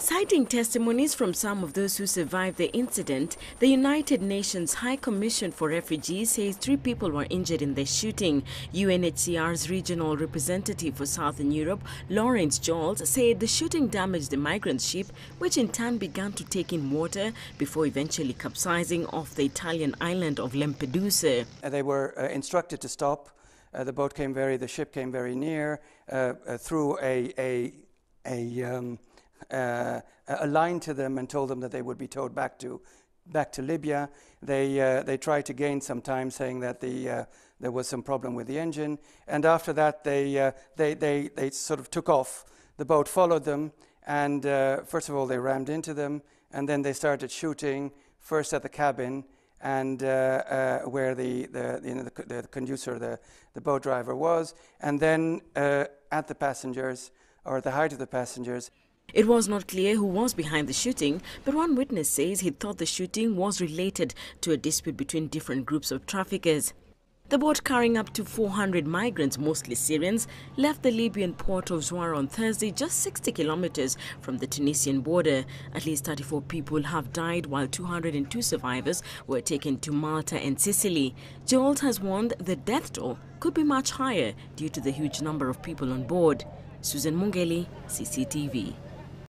Citing testimonies from some of those who survived the incident, the United Nations High Commission for Refugees says three people were injured in the shooting. UNHCR's regional representative for Southern Europe, Lawrence Jolt, said the shooting damaged the migrant ship, which in turn began to take in water before eventually capsizing off the Italian island of Lampedusa. Uh, they were uh, instructed to stop. Uh, the boat came very, the ship came very near uh, uh, through a, a, a um, uh, a line to them and told them that they would be towed back to back to Libya. They, uh, they tried to gain some time saying that the, uh, there was some problem with the engine. And after that, they, uh, they, they, they sort of took off. The boat followed them. And uh, first of all, they rammed into them. And then they started shooting, first at the cabin, and uh, uh, where the, the, you know, the, the, conducer, the, the boat driver was, and then at the passengers, or at the height of the passengers. It was not clear who was behind the shooting, but one witness says he thought the shooting was related to a dispute between different groups of traffickers. The boat carrying up to 400 migrants, mostly Syrians, left the Libyan port of Zuara on Thursday, just 60 kilometers from the Tunisian border. At least 34 people have died, while 202 survivors were taken to Malta and Sicily. Jolt has warned the death toll could be much higher due to the huge number of people on board. Susan Mungeli, CCTV.